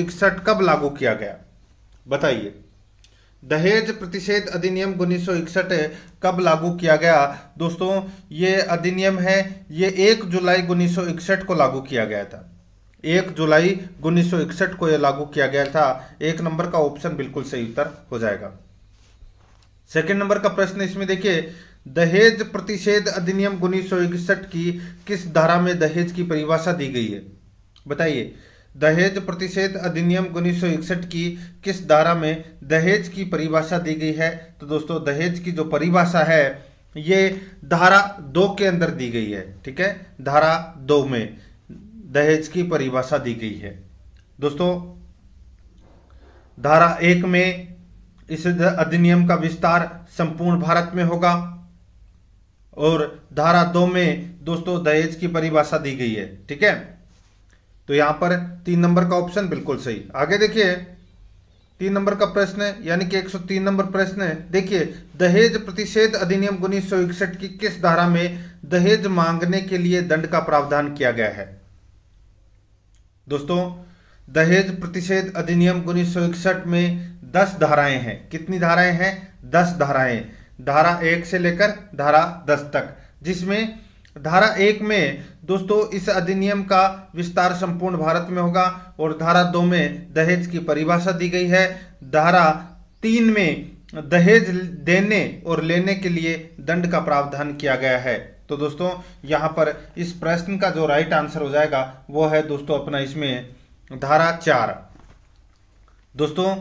इकसठ कब लागू किया गया बताइए दहेज प्रतिषेध अधिनियम उन्नीस कब लागू किया गया दोस्तों ये अधिनियम है ये एक जुलाई उन्नीस को लागू किया गया था एक जुलाई उन्नीस को यह लागू किया गया था एक नंबर का ऑप्शन बिल्कुल सही उत्तर हो जाएगा सेकेंड नंबर का प्रश्न इसमें देखिए दहेज प्रतिषेध अधिनियम उन्नीस की किस धारा में दहेज की परिभाषा दी गई है बताइए दहेज प्रतिषेध अधिनियम उन्नीस की किस धारा में दहेज की परिभाषा दी गई है तो दोस्तों दहेज की जो परिभाषा है ये धारा दो के अंदर दी गई है ठीक है धारा दो में दहेज की परिभाषा दी गई है दोस्तों धारा एक में इस अधिनियम का विस्तार संपूर्ण भारत में होगा और धारा दो में दोस्तों दहेज की परिभाषा दी गई है ठीक है तो यहां पर तीन नंबर का ऑप्शन बिल्कुल सही आगे देखिए तीन नंबर का प्रश्न है यानी कि 103 नंबर प्रश्न है देखिए दहेज प्रतिषेध अधिनियम उन्नीस की किस धारा में दहेज मांगने के लिए दंड का प्रावधान किया गया है दोस्तों दहेज प्रतिषेध अधिनियम उन्नीस में 10 धाराएं हैं कितनी धाराएं हैं 10 धाराएं धारा एक से लेकर धारा 10 तक जिसमें धारा एक में दोस्तों इस अधिनियम का विस्तार संपूर्ण भारत में होगा और धारा दो में दहेज की परिभाषा दी गई है धारा तीन में दहेज देने और लेने के लिए दंड का प्रावधान किया गया है तो दोस्तों यहां पर इस प्रश्न का जो राइट आंसर हो जाएगा वो है दोस्तों अपना इसमें धारा चार दोस्तों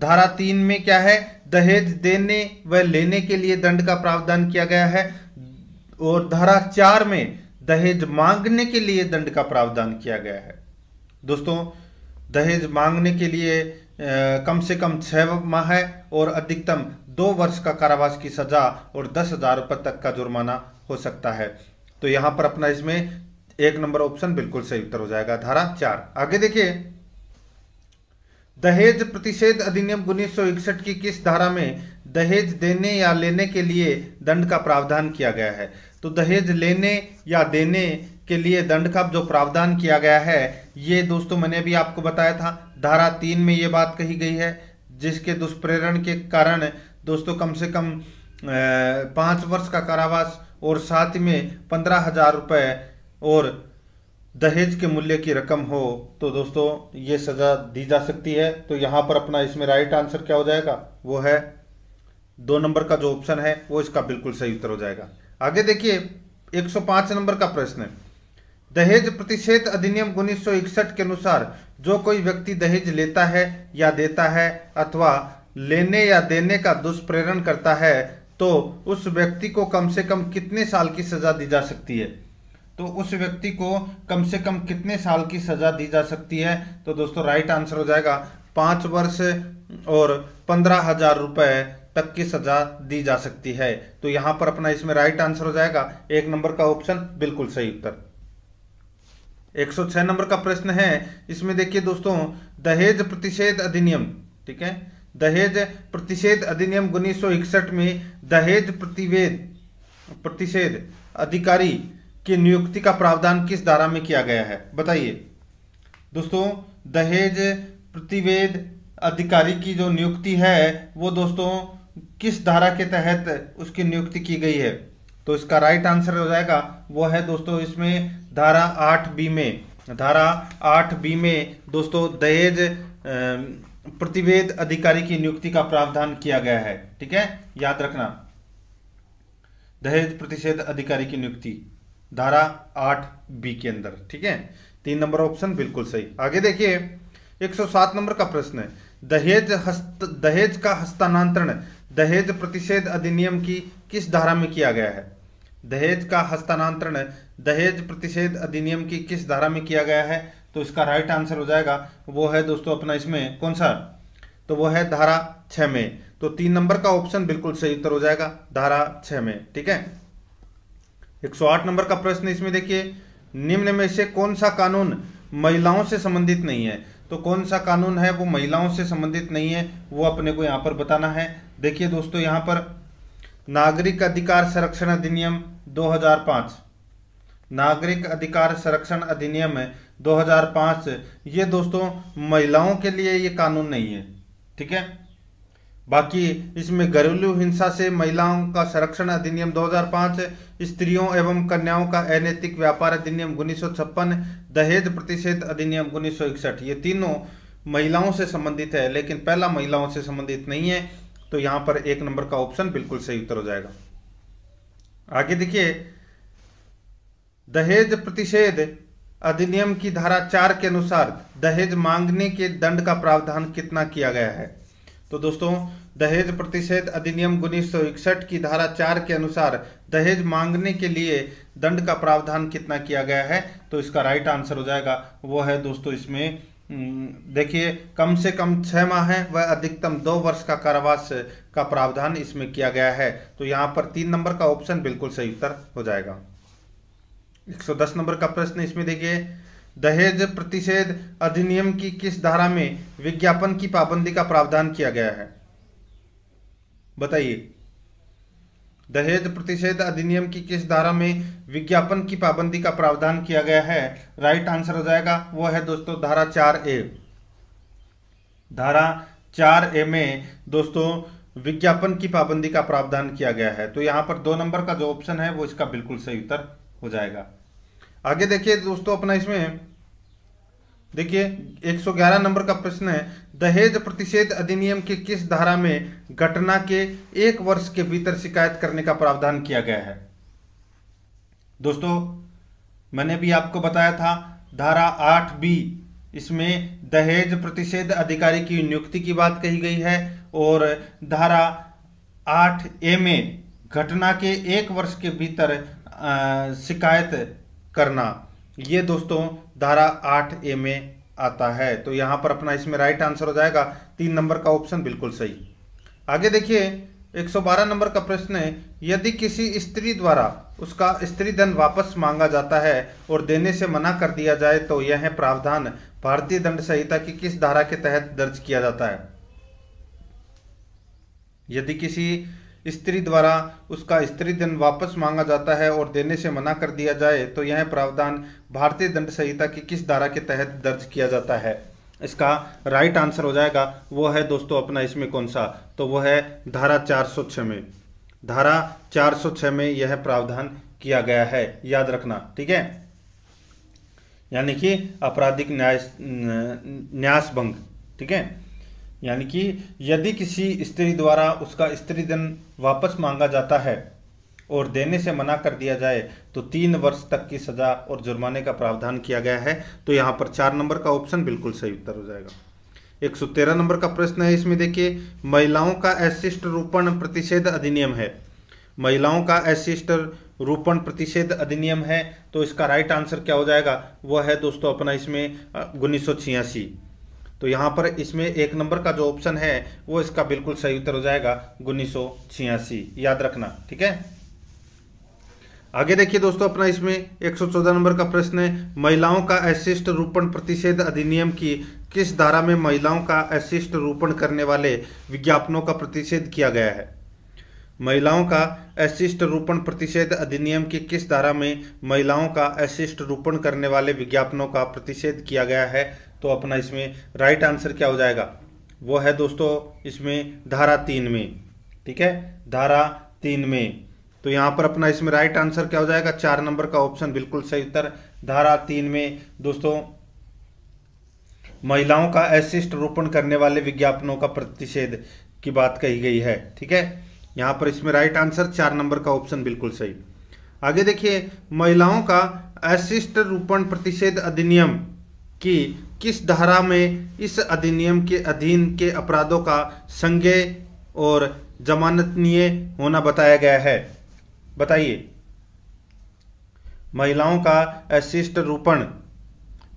धारा तीन में क्या है दहेज देने व लेने के लिए दंड का प्रावधान किया गया है और धारा चार में दहेज मांगने के लिए दंड का प्रावधान किया गया है दोस्तों दहेज मांगने के लिए कम से कम छह माह है और अधिकतम दो वर्ष का कारावास की सजा और दस हजार रुपए तक का जुर्माना हो सकता है तो यहां पर अपना इसमें एक नंबर ऑप्शन बिल्कुल सही उत्तर हो जाएगा धारा चार आगे देखिए दहेज प्रतिषेध अधिनियम उन्नीस की किस धारा में दहेज देने या लेने के लिए दंड का प्रावधान किया गया है तो दहेज लेने या देने के लिए दंड का जो प्रावधान किया गया है ये दोस्तों मैंने भी आपको बताया था धारा तीन में ये बात कही गई है जिसके दुष्प्रेरण के कारण दोस्तों कम से कम पाँच वर्ष का कारावास और साथ में पंद्रह हजार रुपये और दहेज के मूल्य की रकम हो तो दोस्तों ये सज़ा दी जा सकती है तो यहाँ पर अपना इसमें राइट आंसर क्या हो जाएगा वो है दो नंबर का जो ऑप्शन है वो इसका बिल्कुल सही उत्तर हो जाएगा आगे देखिए 105 नंबर का प्रश्न दहेज प्रतिषेध अधिनियम उन्नीस के अनुसार जो कोई व्यक्ति दहेज लेता है या देता है अथवा लेने या देने का दुष्प्रेरण करता है तो उस व्यक्ति को कम से कम कितने साल की सजा दी जा सकती है तो उस व्यक्ति को कम से कम कितने साल की सजा दी जा सकती है तो दोस्तों राइट आंसर हो जाएगा पांच वर्ष और पंद्रह हजार रुपए तक की सजा दी जा सकती है तो यहां पर अपना इसमें राइट आंसर हो जाएगा एक नंबर का ऑप्शन बिल्कुल सही उत्तर 106 नंबर का प्रश्न है इसमें देखिए दोस्तों दहेज प्रतिषेध अधिनियम ठीक है दहेज प्रतिषेध अधिनियम उन्नीस में दहेज प्रतिवेद प्रतिषेध अधिकारी की नियुक्ति का प्रावधान किस धारा में किया गया है बताइए दोस्तों दहेज प्रतिवेद अधिकारी की जो नियुक्ति है वो दोस्तों किस धारा के तहत उसकी नियुक्ति की गई है तो इसका राइट आंसर हो जाएगा वो है दोस्तों इसमें धारा आठ बी में धारा आठ बी में दोस्तों दहेज प्रतिवेद अधिकारी की नियुक्ति का प्रावधान किया गया है ठीक है याद रखना दहेज प्रतिषेध अधिकारी की नियुक्ति धारा आठ बी के अंदर ठीक है तीन नंबर ऑप्शन बिल्कुल सही आगे देखिए 107 नंबर का प्रश्न है दहेज हस्त दहेज का हस्तांतरण दहेज प्रतिषेध अधिनियम की किस धारा में किया गया है दहेज का हस्तांतरण दहेज प्रतिषेध अधिनियम की किस धारा में किया गया है तो इसका राइट आंसर हो जाएगा वो है दोस्तों अपना इसमें कौन सा तो वो है धारा छह में तो तीन नंबर का ऑप्शन बिल्कुल सही उत्तर हो जाएगा धारा छह में ठीक है 108 नंबर का प्रश्न इसमें देखिए निम्न में से कौन सा कानून महिलाओं से संबंधित नहीं है तो कौन सा कानून है वो महिलाओं से संबंधित नहीं है वो अपने को यहां पर बताना है देखिए दोस्तों यहाँ पर नागरिक अधिकार संरक्षण अधिनियम 2005 नागरिक अधिकार संरक्षण अधिनियम है 2005 ये दोस्तों महिलाओं के लिए ये कानून नहीं है ठीक है बाकी इसमें घरेलू हिंसा से महिलाओं का संरक्षण अधिनियम 2005 स्त्रियों एवं कन्याओं का अनैतिक व्यापार अधिनियम उन्नीस दहेज प्रतिषेध अधिनियम उन्नीस ये तीनों महिलाओं से संबंधित है लेकिन पहला महिलाओं से संबंधित नहीं है तो यहां पर एक नंबर का ऑप्शन बिल्कुल सही उत्तर हो जाएगा आगे देखिए दहेज प्रतिषेध अधिनियम की धारा चार के अनुसार दहेज मांगने के दंड का प्रावधान कितना किया गया है तो दोस्तों दहेज प्रतिषेध अधिनियम उन्नीस की धारा चार के अनुसार दहेज मांगने के लिए दंड का प्रावधान कितना किया गया है तो इसका राइट आंसर हो जाएगा वो है दोस्तों इसमें हम्म, देखिए कम से कम छः माह है व अधिकतम दो वर्ष का कारावास का प्रावधान इसमें किया गया है तो यहाँ पर तीन नंबर का ऑप्शन बिल्कुल सही उत्तर हो जाएगा 110 नंबर का प्रश्न इसमें देखिए दहेज प्रतिषेध अधिनियम की किस धारा में विज्ञापन की पाबंदी का प्रावधान किया गया है बताइए दहेज प्रतिषेध अधिनियम की किस धारा में विज्ञापन की पाबंदी का प्रावधान किया गया है राइट आंसर हो जाएगा वो है दोस्तों धारा चार ए धारा चार ए में दोस्तों विज्ञापन की पाबंदी का प्रावधान किया गया है तो यहां पर दो नंबर का जो ऑप्शन है वो इसका बिल्कुल सही उत्तर हो जाएगा आगे देखिए दोस्तों अपना इसमें देखिए 111 नंबर का प्रश्न है दहेज प्रतिषेध अधिनियम के किस धारा में घटना के एक वर्ष के भीतर शिकायत करने का प्रावधान किया गया है दोस्तों मैंने भी आपको बताया था धारा आठ बी इसमें दहेज प्रतिषेध अधिकारी की नियुक्ति की बात कही गई है और धारा आठ ए में घटना के एक वर्ष के भीतर शिकायत करना ये दोस्तों धारा आठ ए में आता है तो यहां पर अपना इसमें राइट आंसर हो जाएगा तीन नंबर का ऑप्शन बिल्कुल सही आगे देखिए 112 नंबर का प्रश्न है यदि किसी स्त्री द्वारा उसका स्त्री धन वापस मांगा जाता है और देने से मना कर दिया जाए तो यह है प्रावधान भारतीय दंड संहिता की किस धारा के तहत दर्ज किया जाता है यदि किसी स्त्री द्वारा उसका स्त्री धन वापस मांगा जाता है और देने से मना कर दिया जाए तो यह प्रावधान भारतीय दंड संहिता की किस धारा के तहत दर्ज किया जाता है इसका राइट आंसर हो जाएगा वो है दोस्तों अपना इसमें कौन सा तो वो है धारा 406 में धारा 406 में यह प्रावधान किया गया है याद रखना ठीक है यानी कि आपराधिक न्याय न्यास भंग ठीक है यानी कि यदि किसी स्त्री द्वारा उसका स्त्री धन वापस मांगा जाता है और देने से मना कर दिया जाए तो तीन वर्ष तक की सजा और जुर्माने का प्रावधान किया गया है तो यहाँ पर चार नंबर का ऑप्शन बिल्कुल सही उत्तर हो जाएगा एक सौ तेरह नंबर का प्रश्न है इसमें देखिए महिलाओं का अशिष्ट रूपण प्रतिषेध अधिनियम है महिलाओं का अशिष्ट रूपण प्रतिषेध अधिनियम है तो इसका राइट आंसर क्या हो जाएगा वह है दोस्तों अपना इसमें उन्नीस सौ छियासी तो यहाँ पर इसमें एक नंबर का जो ऑप्शन है वो इसका बिल्कुल सही उत्तर हो जाएगा उन्नीस याद रखना ठीक है आगे देखिए दोस्तों अपना इसमें 114 नंबर का प्रश्न है महिलाओं का अशिष्ट रूपण प्रतिषेध अधिनियम की किस धारा में महिलाओं का अशिष्ट रूपण करने वाले विज्ञापनों का प्रतिषेध किया गया है महिलाओं का अशिष्ट रूपण प्रतिषेध अधिनियम की किस धारा में महिलाओं का अशिष्ट रूपण करने वाले विज्ञापनों का प्रतिषेध किया गया है तो अपना इसमें राइट आंसर क्या हो जाएगा वो है दोस्तों इसमें धारा तीन में ठीक है धारा तीन में तो यहां पर अपना इसमें राइट आंसर क्या हो जाएगा चार नंबर का ऑप्शन बिल्कुल सही उत्तर धारा तीन में दोस्तों महिलाओं का अशिष्ट रोपण करने वाले विज्ञापनों का प्रतिषेध की बात कही गई है ठीक है यहां पर इसमें राइट आंसर चार नंबर का ऑप्शन बिल्कुल सही आगे देखिए महिलाओं का अशिष्ट रूपण प्रतिषेध अधिनियम कि किस धारा में इस अधिनियम के अधीन के अपराधों का संज्ञ और जमानतनीय होना बताया गया है बताइए महिलाओं का अशिष्ट रूपण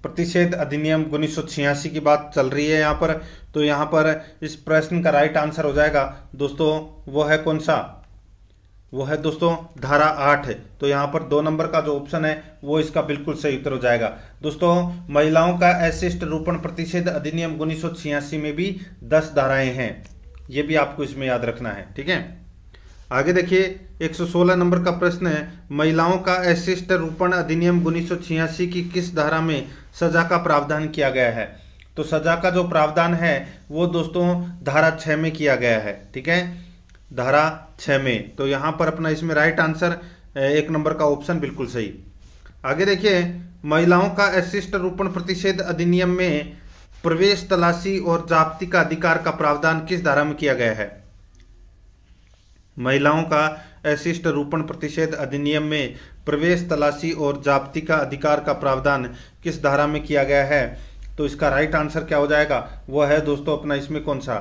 प्रतिषेध अधिनियम उन्नीस की बात चल रही है यहाँ पर तो यहाँ पर इस प्रश्न का राइट आंसर हो जाएगा दोस्तों वो है कौन सा वो है दोस्तों धारा आठ तो यहाँ पर दो नंबर का जो ऑप्शन है वो इसका बिल्कुल सही उत्तर हो जाएगा दोस्तों महिलाओं का एसिस्ट रूपण प्रतिषेध अधिनियम उन्नीस में भी दस धाराएं हैं ये भी आपको इसमें याद रखना है ठीक है आगे देखिए 116 नंबर का प्रश्न है महिलाओं का एसिस्ट रूपण अधिनियम उन्नीस की किस धारा में सजा का प्रावधान किया गया है तो सजा का जो प्रावधान है वो दोस्तों धारा छह में किया गया है ठीक है धारा छः में तो यहाँ पर अपना इसमें राइट आंसर एक नंबर का ऑप्शन बिल्कुल सही आगे देखिए महिलाओं का अशिष्ट रूपण प्रतिषेध अधिनियम में प्रवेश तलाशी और जाप्ति का अधिकार का प्रावधान किस धारा में किया गया है महिलाओं का अशिष्ट रूपण प्रतिषेध अधिनियम में प्रवेश तलाशी और जाप्ति का अधिकार का प्रावधान किस धारा में किया गया है तो इसका राइट आंसर क्या हो जाएगा वह है दोस्तों अपना इसमें कौन सा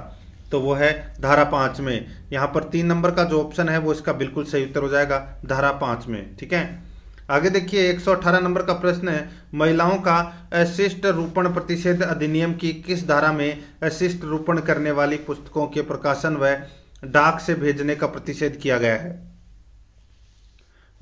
तो वो है धारा पांच में यहां पर तीन नंबर का जो ऑप्शन है वो इसका बिल्कुल सही उत्तर हो जाएगा धारा पांच में ठीक है आगे देखिए 118 नंबर का प्रश्न है महिलाओं का अशिष्ट रूपण प्रतिषेध अधिनियम की किस धारा में अशिष्ट रूपण करने वाली पुस्तकों के प्रकाशन व डाक से भेजने का प्रतिषेध किया गया है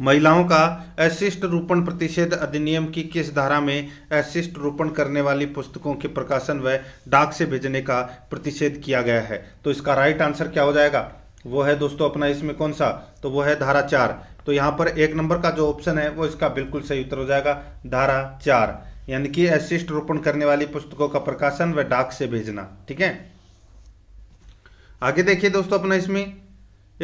महिलाओं का अशिष्ट रूपण प्रतिषेध अधिनियम की किस धारा में अशिष्ट रूपण करने वाली पुस्तकों के प्रकाशन व डाक से भेजने का प्रतिषेध किया गया है तो इसका राइट आंसर क्या हो जाएगा वो है दोस्तों अपना इसमें कौन सा तो वो है धारा चार तो यहाँ पर एक नंबर का जो ऑप्शन है वो इसका बिल्कुल सही उत्तर हो जाएगा धारा चार यानी कि अशिष्ट रोपण करने वाली पुस्तकों का प्रकाशन व डाक से भेजना ठीक है आगे देखिए दोस्तों अपना इसमें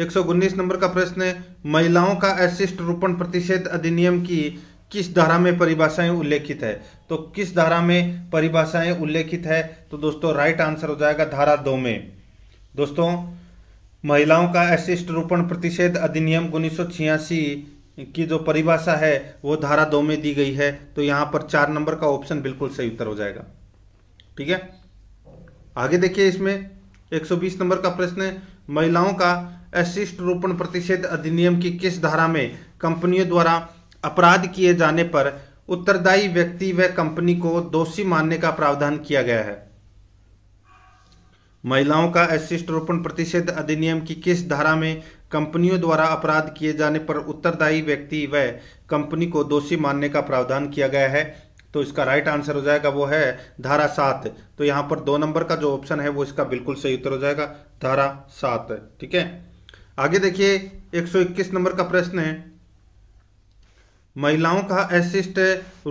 119 नंबर का प्रश्न है महिलाओं का अशिष्ट रोपण प्रतिषेध अधिनियम की किस धारा में परिभाषाएं उल्लेखित है तो किस धारा में परिभाषाएं उल्लेखित है तो दोस्तों राइट आंसर हो जाएगा धारा दो में दोस्तों महिलाओं का अशिष्ट रोपण प्रतिषेध अधिनियम उन्नीस की जो परिभाषा है वो धारा दो में दी गई है तो यहां पर चार नंबर का ऑप्शन बिल्कुल सही उत्तर हो जाएगा ठीक है आगे देखिए इसमें 120 नंबर का प्रश्न है महिलाओं का अशिष्ट रोपण प्रतिषेध अधिनियम की किस धारा में कंपनियों द्वारा अपराध किए जाने पर उत्तरदायी व्यक्ति व कंपनी को दोषी मानने का प्रावधान किया गया है महिलाओं का अशिष्ट रोपण प्रतिषेध अधिनियम की किस धारा में कंपनियों द्वारा अपराध किए जाने पर उत्तरदायी व्यक्ति व कंपनी को दोषी मानने का प्रावधान किया गया है तो इसका राइट आंसर हो जाएगा वो है धारा सात तो यहां पर दो नंबर का जो ऑप्शन है वो इसका बिल्कुल सही उत्तर हो जाएगा धारा सात ठीक है आगे देखिए 121 नंबर का प्रश्न है महिलाओं का अशिष्ट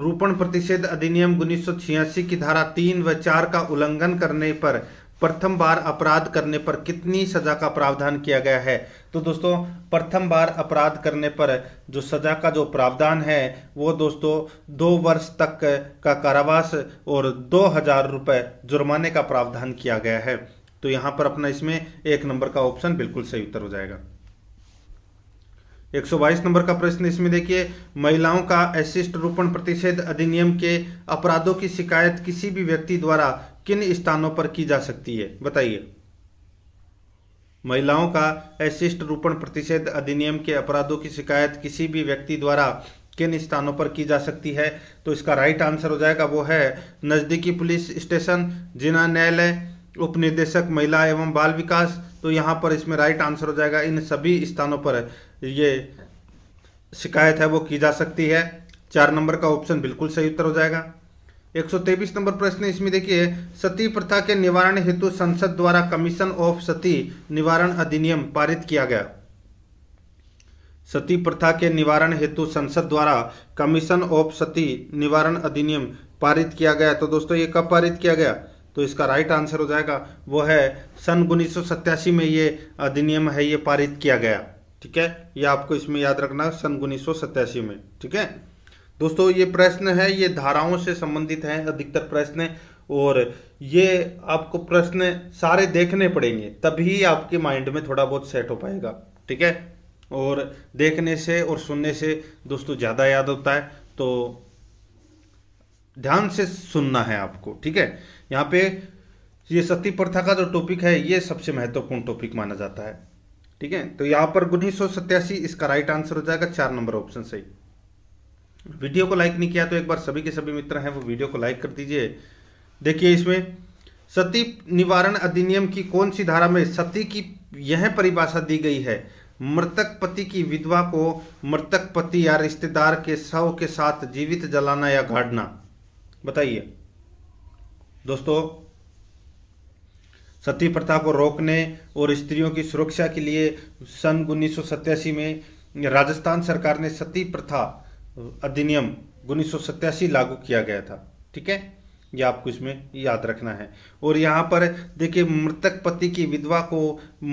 रूपण प्रतिषेध अधिनियम उन्नीस की धारा तीन व चार का उल्लंघन करने पर प्रथम बार अपराध करने पर कितनी सजा का प्रावधान किया गया है तो दोस्तों प्रथम बार अपराध करने पर जो सजा का जो प्रावधान है वो दोस्तों दो वर्ष तक का कारावास और दो हजार रुपये जुर्माने का प्रावधान किया गया है तो यहां पर अपना इसमें एक नंबर का ऑप्शन बिल्कुल सही उत्तर हो जाएगा 122 नंबर का प्रश्न इसमें देखिए महिलाओं का अशिष्ट रूपण प्रतिषेध अधिनियम के अपराधों की शिकायत किसी भी व्यक्ति द्वारा किन स्थानों पर की जा सकती है बताइए महिलाओं का अशिष्ट रूपण प्रतिषेध अधिनियम के अपराधों की शिकायत किसी भी व्यक्ति द्वारा किन स्थानों पर की जा सकती है तो इसका राइट आंसर हो जाएगा वो है नज़दीकी पुलिस स्टेशन जिला न्यायालय उपनिदेशक महिला एवं बाल विकास तो यहाँ पर इसमें राइट आंसर हो जाएगा इन सभी स्थानों पर ये शिकायत है वो की जा सकती है चार नंबर का ऑप्शन बिल्कुल सही उत्तर हो जाएगा एक सौ नंबर प्रश्न इसमें देखिए सती प्रथा के निवारण हेतु संसद द्वारा कमीशन ऑफ सती निवारण अधिनियम पारित किया गया सती प्रथा के निवारण हेतु संसद द्वारा कमीशन ऑफ सती निवारण अधिनियम पारित किया गया तो दोस्तों ये कब पारित किया गया तो इसका राइट आंसर हो जाएगा वो है सन उन्नीस में ये अधिनियम है ये पारित किया गया ठीक है ये आपको इसमें याद रखना सन उन्नीस में ठीक है दोस्तों ये प्रश्न है ये धाराओं से संबंधित है अधिकतर प्रश्न और ये आपको प्रश्न सारे देखने पड़ेंगे तभी आपके माइंड में थोड़ा बहुत सेट हो पाएगा ठीक है और देखने से और सुनने से दोस्तों ज़्यादा याद होता है तो ध्यान से सुनना है आपको ठीक है यहाँ पे ये सती प्रथा का जो टॉपिक है ये सबसे महत्वपूर्ण टॉपिक माना जाता है ठीक है तो यहाँ पर उन्नीस इसका राइट आंसर हो जाएगा चार नंबर ऑप्शन सही वीडियो को लाइक नहीं किया तो एक बार सभी के सभी मित्र हैं वो वीडियो को लाइक कर दीजिए देखिए इसमें सती निवारण अधिनियम की कौन सी धारा में सती की यह परिभाषा दी गई है मृतक पति की विधवा को मृतक पति या रिश्तेदार के शव के साथ जीवित जलाना या गाड़ना बताइए दोस्तों सती प्रथा को रोकने और स्त्रियों की सुरक्षा के लिए सन उन्नीस में राजस्थान सरकार ने सती प्रथा अधिनियम उन्नीस लागू किया गया था ठीक है ये आपको इसमें याद रखना है और यहाँ पर देखिए मृतक पति की विधवा को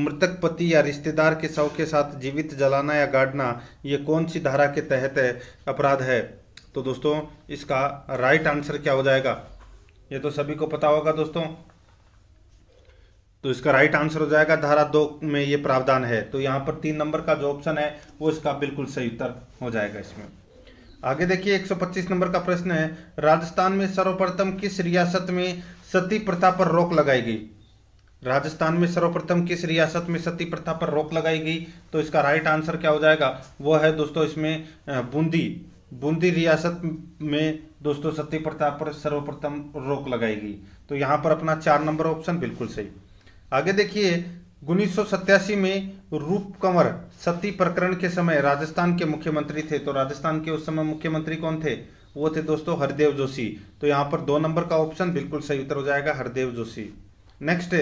मृतक पति या रिश्तेदार के शव के साथ जीवित जलाना या गाड़ना ये कौन सी धारा के तहत अपराध है तो दोस्तों इसका राइट आंसर क्या हो जाएगा ये तो सभी को पता होगा दोस्तों तो इसका राइट आंसर हो जाएगा धारा दो में ये प्रावधान है तो यहां पर तीन नंबर का जो ऑप्शन है वो इसका बिल्कुल सही उत्तर हो जाएगा इसमें आगे देखिए 125 नंबर का प्रश्न है राजस्थान में सर्वप्रथम किस रियासत में सती प्रथा पर रोक लगाई गई राजस्थान में सर्वप्रथम किस रियासत में सती प्रथा पर रोक लगाई गई तो इसका राइट आंसर क्या हो जाएगा वो है दोस्तों इसमें बूंदी बूंदी रियासत में दोस्तों सत्य प्रताप पर सर्वप्रथम रोक लगाई गई तो यहाँ पर अपना चार नंबर ऑप्शन बिल्कुल सही आगे देखिए उन्नीस में रूप कंवर सती प्रकरण के समय राजस्थान के मुख्यमंत्री थे तो राजस्थान के उस समय मुख्यमंत्री कौन थे वो थे दोस्तों हरदेव जोशी तो यहाँ पर दो नंबर का ऑप्शन बिल्कुल सही उत्तर हो जाएगा हरदेव जोशी नेक्स्ट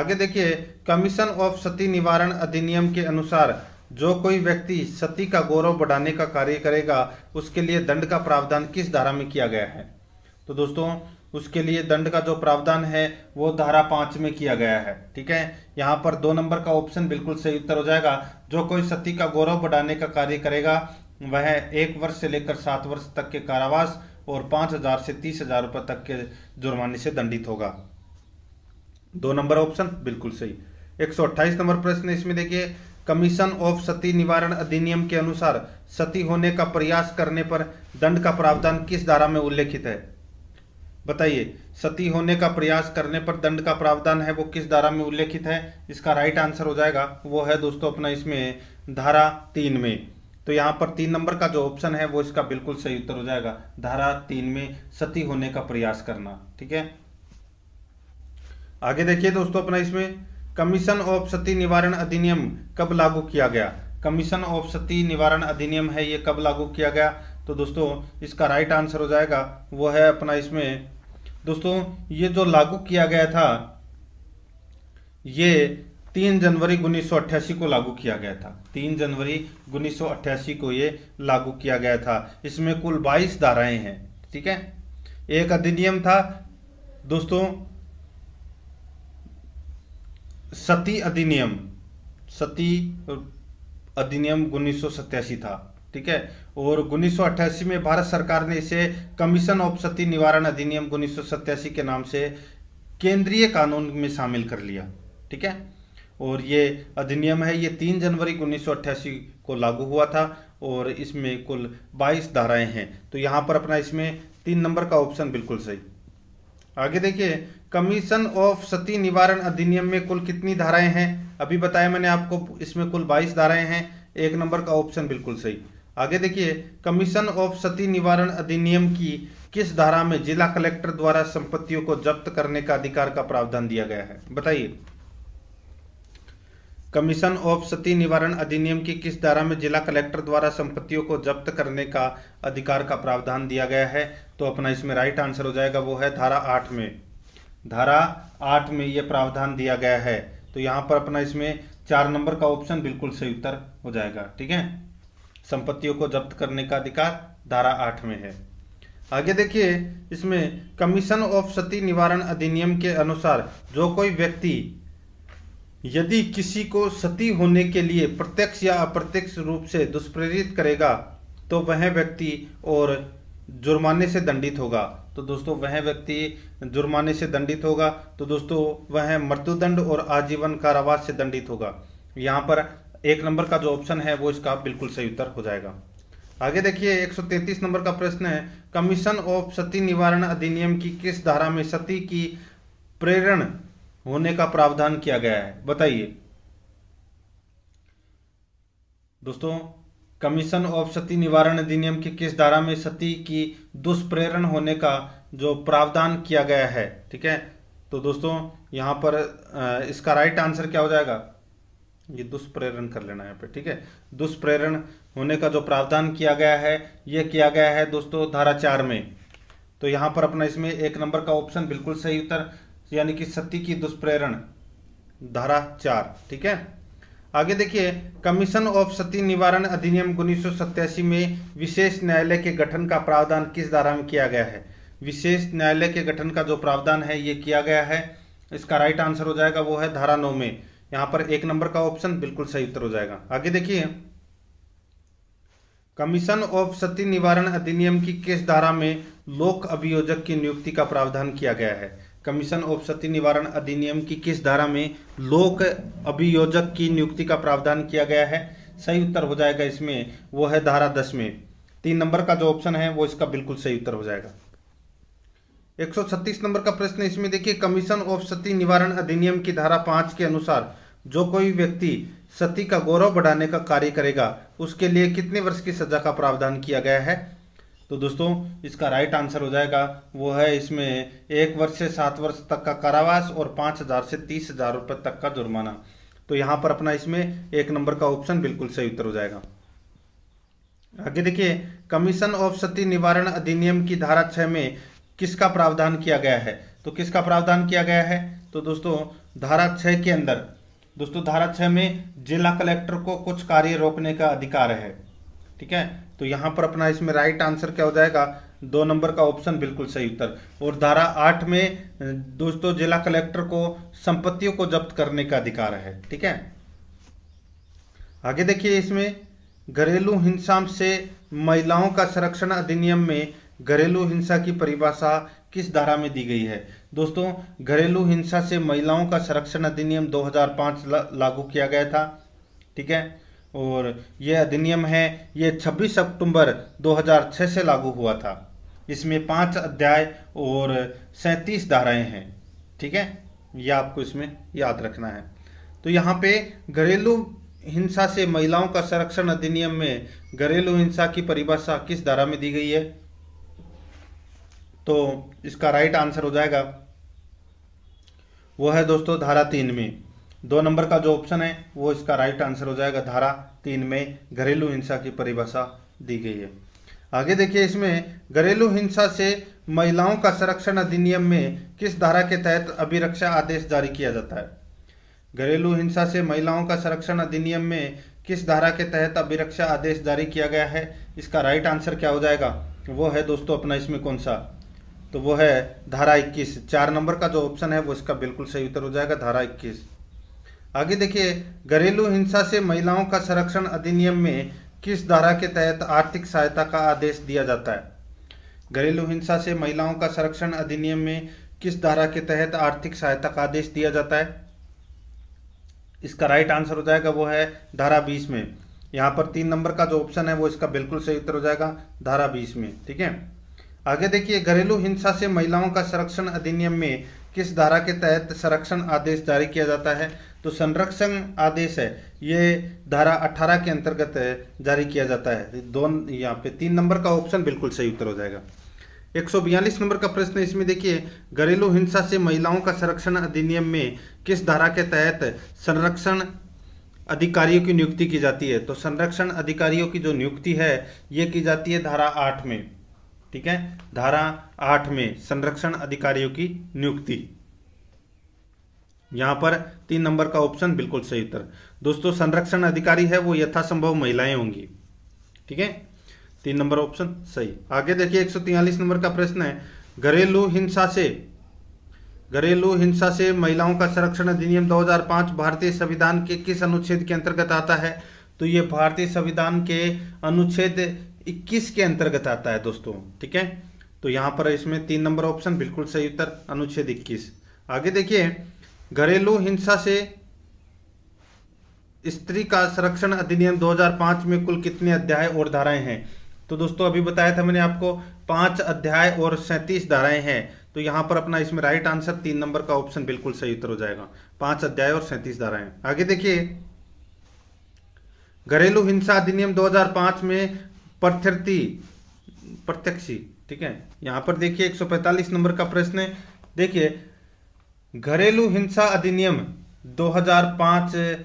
आगे देखिए कमीशन ऑफ सती निवारण अधिनियम के अनुसार जो कोई व्यक्ति सती का गौरव बढ़ाने का कार्य करेगा उसके लिए दंड का प्रावधान किस धारा में किया गया है तो दोस्तों उसके लिए दंड का जो प्रावधान है वो धारा पांच में किया गया है ठीक है यहाँ पर दो नंबर का ऑप्शन बिल्कुल सही उत्तर हो जाएगा जो कोई सती का गौरव बढ़ाने का कार्य करेगा वह एक वर्ष से लेकर सात वर्ष तक के कारावास और पांच हजार से तीस हजार रुपए तक के जुर्माने से दंडित होगा दो नंबर ऑप्शन बिल्कुल सही एक नंबर प्रश्न इसमें देखिए कमीशन ऑफ सती निवारण अधिनियम के अनुसार सती होने का प्रयास करने पर दंड का प्रावधान किस धारा में उल्लेखित है बताइए सती होने का प्रयास करने पर दंड का प्रावधान है वो किस धारा में उल्लेखित है इसका राइट आंसर हो जाएगा वो है दोस्तों अपना इसमें धारा तीन में तो यहाँ पर तीन नंबर का जो ऑप्शन है वो इसका बिल्कुल सही उत्तर हो जाएगा धारा तीन में सती होने का प्रयास करना ठीक है आगे देखिए दोस्तों अपना इसमें कमीशन ऑफ सती निवारण अधिनियम कब लागू किया गया कमीशन ऑफ सती निवारण अधिनियम है ये कब लागू किया गया तो दोस्तों इसका राइट आंसर हो जाएगा वो है अपना इसमें दोस्तों ये जो लागू किया गया था ये तीन जनवरी उन्नीस को लागू किया गया था तीन जनवरी उन्नीस को ये लागू किया गया था इसमें कुल 22 धाराएं हैं ठीक है एक अधिनियम था दोस्तों सती अधिनियम सती अधिनियम उन्नीस था ठीक है और उन्नीस में भारत सरकार ने इसे कमीशन ऑफ सती निवारण अधिनियम उन्नीस के नाम से केंद्रीय कानून में शामिल कर लिया ठीक है और ये अधिनियम है ये तीन जनवरी उन्नीस को लागू हुआ था और इसमें कुल 22 धाराएं हैं तो यहां पर अपना इसमें तीन नंबर का ऑप्शन बिल्कुल सही आगे देखिए कमीशन ऑफ सती निवारण अधिनियम में कुल कितनी धाराएं हैं अभी बताया मैंने आपको इसमें कुल 22 धाराएं हैं एक नंबर का ऑप्शन बिल्कुल सही आगे देखिए कमीशन ऑफ सती निवारण अधिनियम की किस धारा में जिला कलेक्टर द्वारा संपत्तियों को जब्त करने का अधिकार का प्रावधान दिया गया है बताइए कमीशन ऑफ सती निवारण अधिनियम की किस धारा में जिला कलेक्टर द्वारा संपत्तियों को जब्त करने का अधिकार का प्रावधान दिया गया है तो अपना इसमें राइट आंसर हो जाएगा वो है धारा आठ में धारा आठ में यह प्रावधान दिया गया है तो यहां पर अपना इसमें चार नंबर का ऑप्शन बिल्कुल सही उत्तर हो जाएगा ठीक है संपत्तियों को जब्त करने का अधिकार धारा आठ में है आगे देखिए इसमें कमीशन ऑफ सती निवारण अधिनियम के अनुसार जो कोई व्यक्ति यदि किसी को सती होने के लिए प्रत्यक्ष या अप्रत्यक्ष रूप से दुष्प्रेरित करेगा तो वह व्यक्ति और जुर्माने से दंडित होगा तो दोस्तों वह व्यक्ति जुर्माने से दंडित होगा तो दोस्तों वह मृत्युदंड और आजीवन कारावास से दंडित होगा यहाँ पर एक नंबर का जो ऑप्शन है वो इसका बिल्कुल सही उत्तर हो जाएगा आगे देखिए 133 नंबर का प्रश्न है कमीशन ऑफ सती निवारण अधिनियम की किस धारा में सती की प्रेरण होने का प्रावधान किया गया है बताइए दोस्तों कमीशन ऑफ सती निवारण अधिनियम की किस धारा में सती की दुष्प्रेरण होने का जो प्रावधान किया गया है ठीक है तो दोस्तों यहाँ पर इसका राइट आंसर क्या हो जाएगा ये दुष्प्रेरण कर लेना यहाँ पे ठीक है दुष्प्रेरण होने का जो प्रावधान किया गया है ये किया गया है दोस्तों धारा चार में तो यहाँ पर अपना इसमें एक नंबर का ऑप्शन बिल्कुल सही उत्तर यानी कि सती की दुष्प्रेरण धारा चार ठीक है आगे देखिए कमीशन ऑफ सती निवारण अधिनियम उन्नीस में विशेष न्यायालय के गठन का प्रावधान किस धारा में किया गया है विशेष न्यायालय के गठन का जो प्रावधान है ये किया गया है इसका राइट आंसर हो जाएगा वो है धारा नौ में यहां पर एक नंबर का ऑप्शन बिल्कुल सही उत्तर हो जाएगा आगे देखिए कमीशन ऑफ सती निवारण अधिनियम की किस धारा में लोक अभियोजक की नियुक्ति का प्रावधान किया गया है कमीशन ऑफ सत्य निवारण अधिनियम की किस धारा में लोक अभियोजक की नियुक्ति का प्रावधान किया गया है सही उत्तर हो जाएगा इसमें वो है धारा दस में तीन नंबर का जो ऑप्शन है वो इसका बिल्कुल सही उत्तर हो जाएगा 136 नंबर का प्रश्न इसमें देखिए कमीशन ऑफ सती निवारण अधिनियम की धारा पांच के अनुसार जो कोई व्यक्ति सती का गौरव बढ़ाने का कार्य करेगा उसके लिए कितने वर्ष की सजा का प्रावधान किया गया है तो दोस्तों इसका राइट आंसर हो जाएगा वो है इसमें एक वर्ष से सात वर्ष तक का कारावास और पांच हज़ार से तीस हज़ार रुपए तक का जुर्माना तो यहां पर अपना इसमें एक नंबर का ऑप्शन बिल्कुल सही उत्तर हो जाएगा आगे देखिए कमीशन ऑफ सती निवारण अधिनियम की धारा छह में किसका प्रावधान किया गया है तो किसका प्रावधान किया गया है तो दोस्तों धारा छह के अंदर दोस्तों धारा छह में जिला कलेक्टर को कुछ कार्य रोकने का अधिकार है ठीक है तो यहां पर अपना इसमें राइट आंसर क्या हो जाएगा दो नंबर का ऑप्शन बिल्कुल सही उत्तर और धारा आठ में दोस्तों जिला कलेक्टर को संपत्तियों को जब्त करने का अधिकार है ठीक है आगे देखिए इसमें घरेलू हिंसा से महिलाओं का संरक्षण अधिनियम में घरेलू हिंसा की परिभाषा किस धारा में दी गई है दोस्तों घरेलू हिंसा से महिलाओं का संरक्षण अधिनियम 2005 ला, लागू किया गया था ठीक है और यह अधिनियम है ये 26 अक्टूबर 2006 से लागू हुआ था इसमें पांच अध्याय और सैंतीस धाराएं हैं ठीक है यह आपको इसमें याद रखना है तो यहाँ पे घरेलू हिंसा से महिलाओं का संरक्षण अधिनियम में घरेलू हिंसा की परिभाषा किस धारा में दी गई है तो इसका राइट आंसर हो जाएगा वह है दोस्तों धारा तीन में दो नंबर का जो ऑप्शन है वो इसका राइट आंसर हो जाएगा धारा तीन में घरेलू हिंसा की परिभाषा दी गई है आगे देखिए इसमें घरेलू हिंसा से महिलाओं का संरक्षण अधिनियम में किस धारा के तहत अभिरक्षा आदेश जारी किया जाता है घरेलू हिंसा से महिलाओं का संरक्षण अधिनियम में किस धारा के तहत अभिरक्षा आदेश जारी किया गया है इसका राइट आंसर क्या हो जाएगा वो है दोस्तों अपना इसमें कौन सा तो वो है धारा 21 चार नंबर का जो ऑप्शन है वो इसका बिल्कुल सही उत्तर हो जाएगा धारा इक्कीस आगे देखिए घरेलू हिंसा से महिलाओं का संरक्षण अधिनियम में किस धारा के तहत आर्थिक सहायता का आदेश दिया जाता है घरेलू हिंसा से महिलाओं का संरक्षण अधिनियम में किस धारा के तहत आर्थिक सहायता का आदेश दिया जाता है इसका राइट आंसर हो जाएगा वो है धारा बीस में यहां पर तीन नंबर का जो ऑप्शन है वो इसका बिल्कुल सही उत्तर हो जाएगा धारा बीस में ठीक है आगे देखिए घरेलू हिंसा से महिलाओं का संरक्षण अधिनियम में किस धारा के तहत संरक्षण आदेश जारी किया जाता है तो संरक्षण आदेश है ये धारा 18 के अंतर्गत जारी किया जाता है दो यहाँ पे तीन नंबर का ऑप्शन बिल्कुल सही उत्तर हो जाएगा एक नंबर का प्रश्न इसमें देखिए घरेलू हिंसा से महिलाओं का संरक्षण अधिनियम में किस धारा के तहत संरक्षण अधिकारियों की नियुक्ति की जाती है तो संरक्षण अधिकारियों की जो नियुक्ति है ये की जाती है धारा आठ में ठीक है धारा आठ में संरक्षण अधिकारियों की नियुक्ति यहाँ पर तीन नंबर का ऑप्शन बिल्कुल सही उत्तर दोस्तों संरक्षण अधिकारी है वो यथासंभव महिलाएं होंगी ठीक है तीन नंबर ऑप्शन सही आगे देखिए एक नंबर का प्रश्न है घरेलू हिंसा से घरेलू हिंसा से महिलाओं का संरक्षण अधिनियम 2005 भारतीय संविधान के किस अनुच्छेद के अंतर्गत आता है तो ये भारतीय संविधान के अनुच्छेद 21 के अंतर्गत आता है दोस्तों ठीक है तो यहाँ पर इसमें तीन नंबर ऑप्शन बिल्कुल सही उत्तर अनुच्छेद 21 आगे देखिए घरेलू हिंसा से स्त्री का संरक्षण अधिनियम 2005 में कुल कितने अध्याय और धाराएं हैं तो दोस्तों अभी बताया था मैंने आपको पांच अध्याय और सैंतीस धाराएं हैं तो यहां पर अपना इसमें राइट आंसर तीन नंबर का ऑप्शन बिल्कुल सही उत्तर हो जाएगा पांच अध्याय और सैंतीस धाराएं आगे देखिए घरेलू हिंसा अधिनियम 2005 में प्रत्यर्थी प्रत्यक्षी ठीक है यहां पर देखिए 145 नंबर का प्रश्न है देखिए घरेलू हिंसा अधिनियम 2005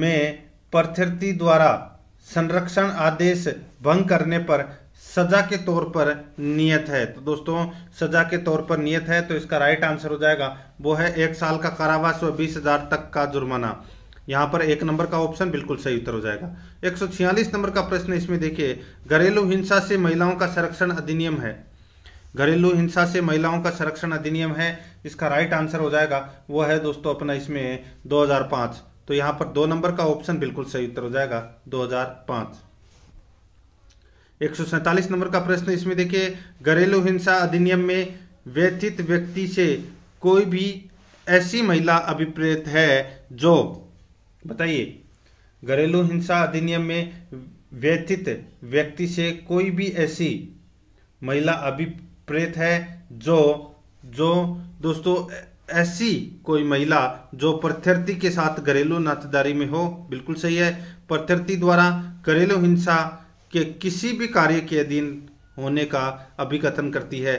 में प्रथर्ती द्वारा संरक्षण आदेश भंग करने पर सजा के तौर पर नियत है तो दोस्तों सजा के तौर पर नियत है तो इसका राइट आंसर हो जाएगा वो है एक साल का कारावास और बीस हजार तक का जुर्माना यहाँ पर एक नंबर का ऑप्शन बिल्कुल सही उत्तर हो जाएगा एक नंबर का प्रश्न इसमें देखिए घरेलू हिंसा से महिलाओं का संरक्षण अधिनियम है घरेलू हिंसा से महिलाओं का संरक्षण अधिनियम है इसका राइट आंसर हो जाएगा वो है दोस्तों अपना इसमें 2005 तो यहां पर दो नंबर का ऑप्शन बिल्कुल सही उत्तर हो जाएगा 2005 एक नंबर का प्रश्न इसमें देखिए घरेलू हिंसा अधिनियम में व्यथित व्यक्ति से कोई भी ऐसी महिला अभिप्रेत है जो बताइए घरेलू हिंसा अधिनियम में व्यथित व्यक्ति से कोई भी ऐसी महिला अभिप्रेत है जो जो दोस्तों ऐसी कोई महिला जो प्रत्यर्थी के साथ घरेलू नातेदारी में हो बिल्कुल सही है प्रत्यर्थी द्वारा घरेलू हिंसा के किसी भी कार्य के अधीन होने का अभिकथन करती है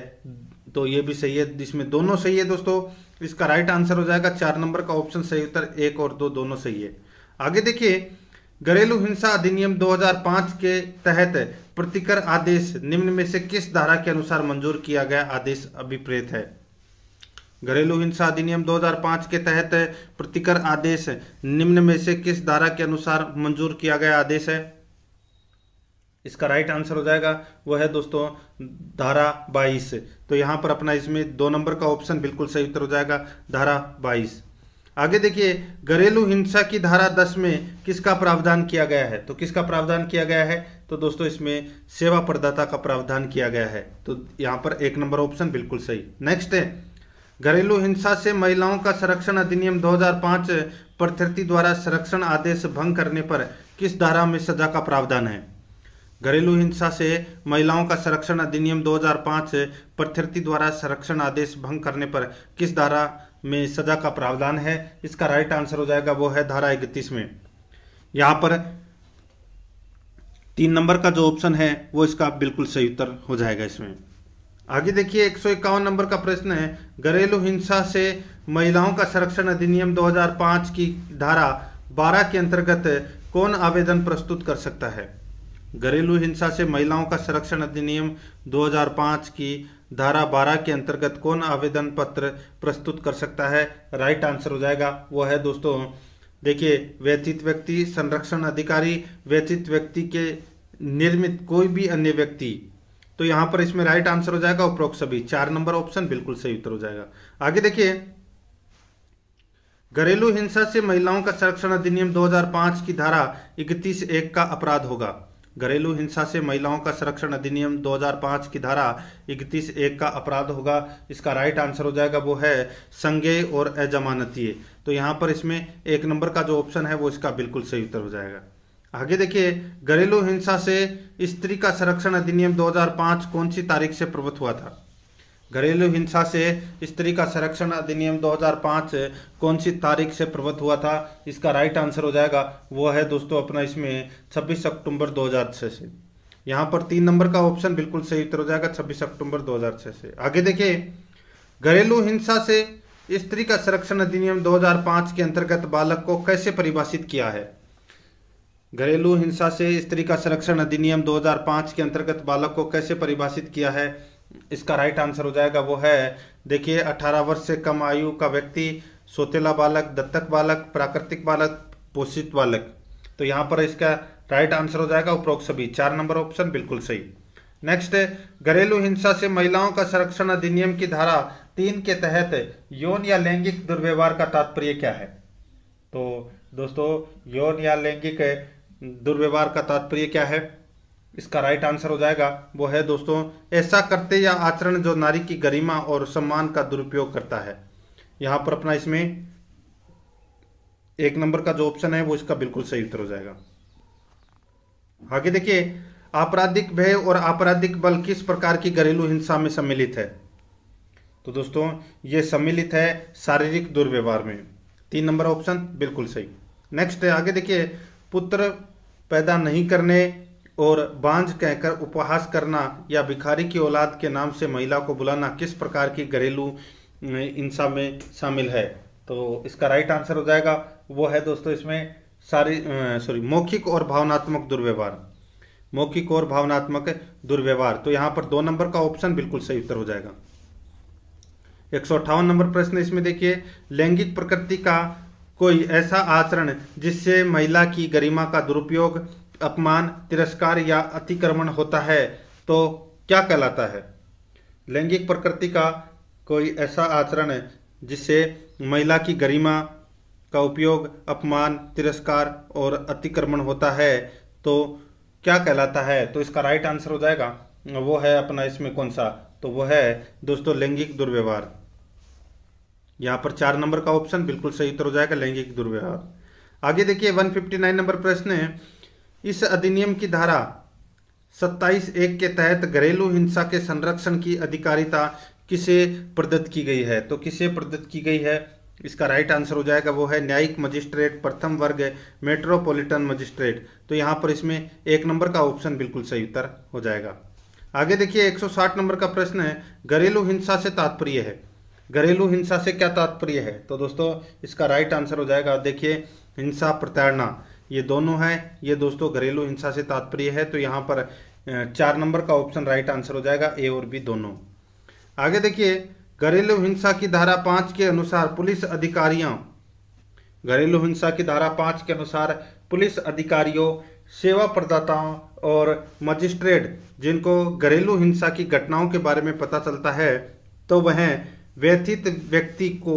तो ये भी सही है इसमें दोनों सही है दोस्तों इसका राइट आंसर हो जाएगा चार नंबर का ऑप्शन सही उत्तर एक और दो दोनों सही है आगे देखिए घरेलू हिंसा अधिनियम 2005 के तहत प्रतिकर आदेश निम्न में से किस धारा के अनुसार मंजूर किया गया आदेश अभिप्रेत है घरेलू हिंसा अधिनियम 2005 के तहत प्रतिकर आदेश निम्न में से किस धारा के अनुसार मंजूर किया गया आदेश है इसका राइट आंसर हो जाएगा वह है दोस्तों धारा बाईस तो यहां पर अपना इसमें दो नंबर का ऑप्शन बिल्कुल सही उत्तर हो जाएगा धारा बाईस आगे देखिए घरेलू हिंसा की धारा 10 में किसका प्रावधान किया गया है तो किसका प्रावधान किया गया है तो दोस्तों इसमें सेवा प्रदाता का प्रावधान किया गया है तो यहां पर एक नंबर ऑप्शन बिल्कुल सही नेक्स्ट है घरेलू हिंसा से महिलाओं का संरक्षण अधिनियम 2005 प्रतिथि द्वारा संरक्षण आदेश भंग करने पर किस धारा में सजा का प्रावधान है घरेलू हिंसा से महिलाओं का संरक्षण अधिनियम 2005 प्रत्यर्थी द्वारा संरक्षण आदेश भंग करने पर किस धारा में सजा का प्रावधान है इसका राइट आंसर हो जाएगा वो है धारा इकतीस में यहाँ पर तीन नंबर का जो ऑप्शन है वो इसका बिल्कुल सही उत्तर हो जाएगा इसमें आगे देखिए एक नंबर का प्रश्न है घरेलू हिंसा से महिलाओं का संरक्षण अधिनियम 2005 की धारा 12 के अंतर्गत कौन आवेदन प्रस्तुत कर सकता है घरेलू हिंसा से महिलाओं का संरक्षण अधिनियम 2005 की धारा 12 के अंतर्गत कौन आवेदन पत्र प्रस्तुत कर सकता है राइट आंसर हो जाएगा वो है दोस्तों देखिए व्यथित व्यक्ति संरक्षण अधिकारी व्यथित व्यक्ति के निर्मित कोई भी अन्य व्यक्ति तो यहां पर इसमें राइट आंसर हो जाएगा उपरोक्त सभी चार नंबर ऑप्शन बिल्कुल सही उत्तर हो जाएगा आगे देखिए घरेलू हिंसा से महिलाओं का संरक्षण अधिनियम 2005 की धारा इकतीस एक का अपराध होगा घरेलू हिंसा से महिलाओं का संरक्षण अधिनियम 2005 की धारा इकतीस एक का अपराध होगा इसका राइट आंसर हो जाएगा वो है संज्ञेय और अजमानतीय तो यहां पर इसमें एक नंबर का जो ऑप्शन है वो इसका बिल्कुल सही उत्तर हो जाएगा आगे देखिए घरेलू हिंसा से स्त्री का संरक्षण अधिनियम 2005 कौन सी तारीख से प्रवृत्त हुआ था घरेलू हिंसा से स्त्री का संरक्षण अधिनियम 2005 कौन सी तारीख से प्रवृत्त हुआ था इसका राइट आंसर हो जाएगा वो है दोस्तों अपना इसमें 26 अक्टूबर 2006 से यहाँ पर तीन नंबर का ऑप्शन बिल्कुल सही उत्तर हो जाएगा 26 अक्टूबर 2006 से आगे देखिए घरेलू हिंसा से स्त्री का संरक्षण अधिनियम 2005 के अंतर्गत बालक को कैसे परिभाषित किया है घरेलू हिंसा से स्त्री का संरक्षण अधिनियम 2005 के अंतर्गत बालक को कैसे परिभाषित किया है इसका राइट आंसर हो जाएगा वो है देखिए 18 वर्ष से कम आयु का व्यक्ति सोतेला बालक दत्तक बालक प्राकृतिक बालक पोषित बालक तो यहाँ पर इसका राइट आंसर हो जाएगा उपरोक्त सभी चार नंबर ऑप्शन बिल्कुल सही नेक्स्ट घरेलू हिंसा से महिलाओं का संरक्षण अधिनियम की धारा तीन के तहत यौन या लैंगिक दुर्व्यवहार का तात्पर्य क्या है तो दोस्तों यौन या लैंगिक दुर्व्यवहार का तात्पर्य क्या है इसका राइट आंसर हो जाएगा वो है दोस्तों ऐसा करते या आचरण जो नारी की गरिमा और सम्मान का दुरुपयोग करता है यहां पर अपना इसमें एक नंबर का जो ऑप्शन है वो इसका बिल्कुल सही उत्तर हो जाएगा आगे देखिए आपराधिक भय और आपराधिक बल किस प्रकार की घरेलू हिंसा में सम्मिलित है तो दोस्तों ये सम्मिलित है शारीरिक दुर्व्यवहार में तीन नंबर ऑप्शन बिल्कुल सही नेक्स्ट आगे देखिए पुत्र पैदा नहीं करने और बांझ कहकर उपहास करना या भिखारी की औलाद के नाम से महिला को बुलाना किस प्रकार की घरेलू हिंसा में शामिल है तो इसका राइट आंसर हो जाएगा वो है दोस्तों इसमें सारी सॉरी मौखिक और भावनात्मक दुर्व्यवहार मौखिक और भावनात्मक दुर्व्यवहार तो यहाँ पर दो नंबर का ऑप्शन बिल्कुल सही उत्तर हो जाएगा एक नंबर प्रश्न इसमें देखिए लैंगिक प्रकृति का कोई ऐसा आचरण जिससे महिला की गरिमा का दुरुपयोग अपमान तिरस्कार या अतिक्रमण होता है तो क्या कहलाता है लैंगिक प्रकृति का कोई ऐसा आचरण जिससे महिला की गरिमा का उपयोग अपमान तिरस्कार और अतिक्रमण होता है तो क्या कहलाता है तो इसका राइट आंसर हो जाएगा वो है अपना इसमें कौन सा तो वो है दोस्तों लैंगिक दुर्व्यवहार यहाँ पर चार नंबर का ऑप्शन बिल्कुल सही उत्तर हो जाएगा लैंगिक दुर्व्यवहार आगे देखिए 159 नंबर प्रश्न है इस अधिनियम की धारा 27 एक के तहत घरेलू हिंसा के संरक्षण की अधिकारिता किसे प्रदत्त की गई है तो किसे प्रदत्त की गई है इसका राइट आंसर हो जाएगा वो है न्यायिक मजिस्ट्रेट प्रथम वर्ग मेट्रोपॉलिटन मजिस्ट्रेट तो यहाँ पर इसमें एक नंबर का ऑप्शन बिल्कुल सही उत्तर हो जाएगा आगे देखिए 160 नंबर का प्रश्न है घरेलू हिंसा से तात्पर्य है घरेलू हिंसा से क्या तात्पर्य है तो दोस्तों इसका राइट आंसर हो जाएगा देखिए हिंसा प्रताड़ना ये दोनों है ये दोस्तों घरेलू हिंसा से तात्पर्य है तो यहाँ पर चार नंबर का ऑप्शन राइट आंसर हो जाएगा ए और बी दोनों आगे देखिए घरेलू हिंसा की धारा पांच के अनुसार पुलिस अधिकारियों घरेलू हिंसा की धारा पांच के अनुसार पुलिस अधिकारियों सेवा प्रदाताओं और मजिस्ट्रेट जिनको घरेलू हिंसा की घटनाओं के बारे में पता चलता है तो वह व्यथित व्यक्ति को